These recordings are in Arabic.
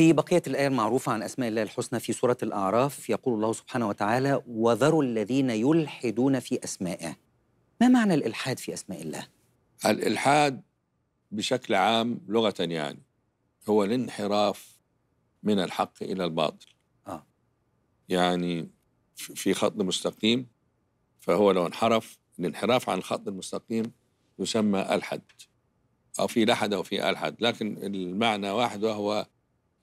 في بقية الآية المعروفة عن أسماء الله الحسنى في سورة الأعراف يقول الله سبحانه وتعالى وذروا الذين يلحدون في أسمائه ما معنى الإلحاد في أسماء الله؟ الإلحاد بشكل عام لغة يعني هو الانحراف من الحق إلى الباطل آه. يعني في خط مستقيم فهو لو انحرف الانحراف عن الخط المستقيم يسمى ألحد أو في لحد أو في ألحد لكن المعنى واحد وهو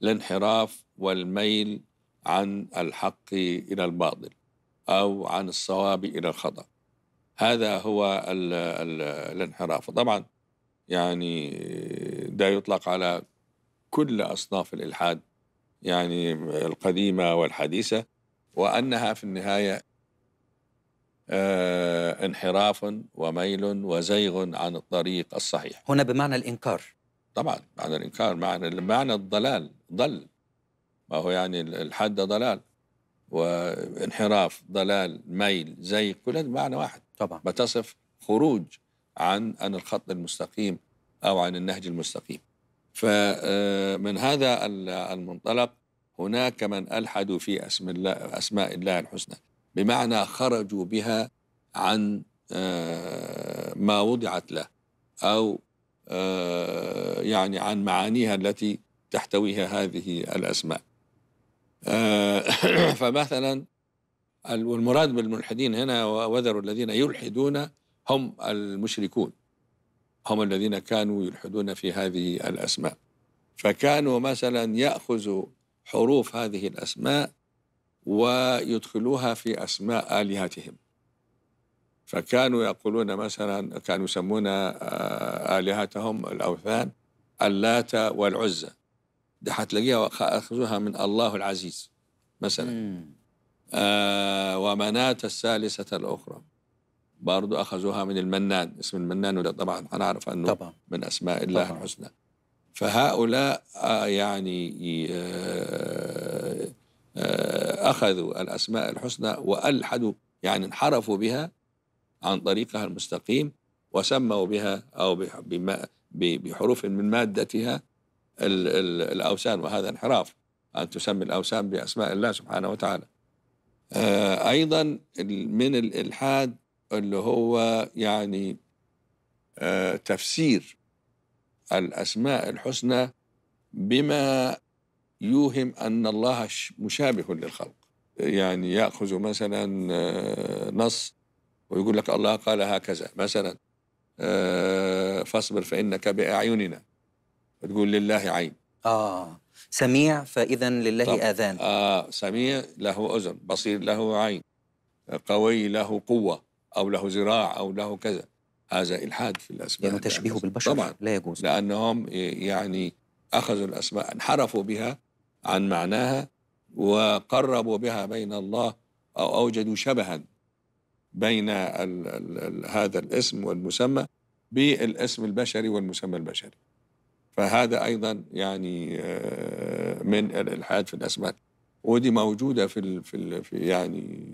الانحراف والميل عن الحق إلى الباطل أو عن الصواب إلى الخطأ هذا هو الـ الـ الانحراف طبعا يعني ده يطلق على كل أصناف الإلحاد يعني القديمة والحديثة وأنها في النهاية آه انحراف وميل وزيغ عن الطريق الصحيح هنا بمعنى الإنكار طبعا معنى الإنكار معنى معنى الضلال ضل ما هو يعني الحد ضلال وانحراف ضلال ميل زي كل هذا معنى واحد طبعا بتصف خروج عن عن الخط المستقيم او عن النهج المستقيم فمن آه، هذا المنطلق هناك من الحدوا في اسم الله اسماء الله الحسنى بمعنى خرجوا بها عن آه، ما وضعت له او آه، يعني عن معانيها التي تحتويها هذه الأسماء آه، فمثلا والمراد بالملحدين هنا وذروا الذين يلحدون هم المشركون هم الذين كانوا يلحدون في هذه الأسماء فكانوا مثلا يأخذوا حروف هذه الأسماء ويدخلوها في أسماء آلهتهم فكانوا يقولون مثلا كانوا يسمون آه، آلهتهم الأوثان اللات والعزى دي هتلاقيها أخذوها من الله العزيز مثلا آه ومناة الثالثة الأخرى برضو أخذوها من المنان اسم المنان وده طبعا هنعرف أنه طبعا. من أسماء الله الحسنى فهؤلاء آه، يعني آه، آه، أخذوا الأسماء الحسنى وألحدوا يعني انحرفوا بها عن طريقها المستقيم وسموا بها أو بحروف من مادتها الـ الـ الأوثان وهذا انحراف أن تسمي الأوثان بأسماء الله سبحانه وتعالى آه أيضا من الإلحاد اللي هو يعني آه تفسير الأسماء الحسنى بما يوهم أن الله مشابه للخلق يعني يأخذ مثلا آه، نص ويقول لك الله قال هكذا مثلا آه، فاصبر فإنك بأعيننا بتقول لله عين اه سميع فاذا لله طب. اذان اه سميع له اذن بصير له عين قوي له قوه او له ذراع او له كذا هذا الحاد في الاسماء يعني تشبيهه بالبشر طبعا لا يجوز لانهم يعني اخذوا الاسماء انحرفوا بها عن معناها وقربوا بها بين الله او اوجدوا شبها بين الـ الـ هذا الاسم والمسمى بالاسم البشري والمسمى البشري فهذا ايضا يعني آه، من الالحاد في الاسماك ودي موجوده في في, في يعني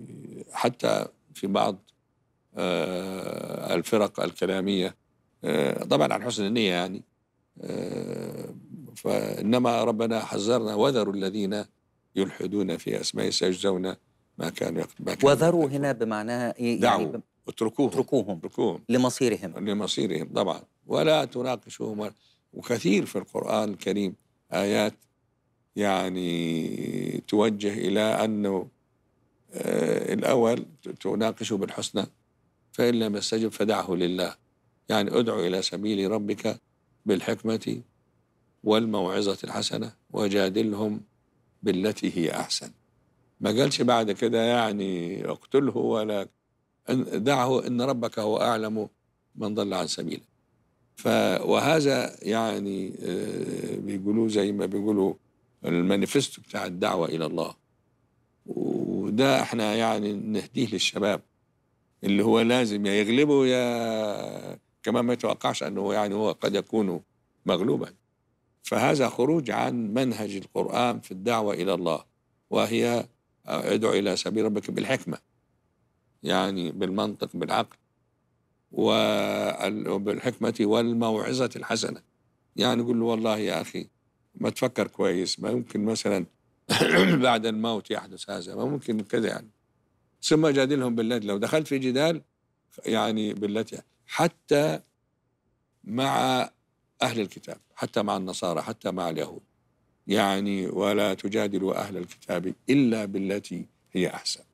حتى في بعض آه، الفرق الكلاميه آه، طبعا عن حسن النيه يعني فانما ربنا حذرنا وذروا الذين يلحدون في اسماء سيجزون ما كانوا وذروا هنا بمعنى ايه يعني دعوا اتركوهم اتركوهم لمصيرهم لمصيرهم طبعا ولا تناقشوهم وكثير في القرآن الكريم آيات يعني توجه إلى أنه آه، الأول تناقشه بالحسنى فإن لم يستجب فدعه لله يعني ادعو إلى سبيل ربك بالحكمة والموعظة الحسنة وجادلهم بالتي هي أحسن ما قالش بعد كده يعني اقتله ولا دعه إن ربك هو أعلم من ضل عن سبيله ف وهذا يعني آه، بيقولوه زي ما بيقولوا المانيفستو بتاع الدعوه الى الله وده احنا يعني نهديه للشباب اللي هو لازم يا يغلبه يا كمان ما يتوقعش انه يعني هو قد يكون مغلوبا فهذا خروج عن منهج القران في الدعوه الى الله وهي ادعو الى سبيل ربك بالحكمه يعني بالمنطق بالعقل وبالحكمة والموعظة الحسنة يعني يقول له والله يا أخي ما تفكر كويس ما يمكن مثلا بعد الموت يحدث هذا ما ممكن كذا يعني ثم جادلهم بالتي لو دخلت في جدال يعني بالتي حتى مع أهل الكتاب حتى مع النصارى حتى مع اليهود يعني ولا تجادلوا أهل الكتاب إلا بالتي هي أحسن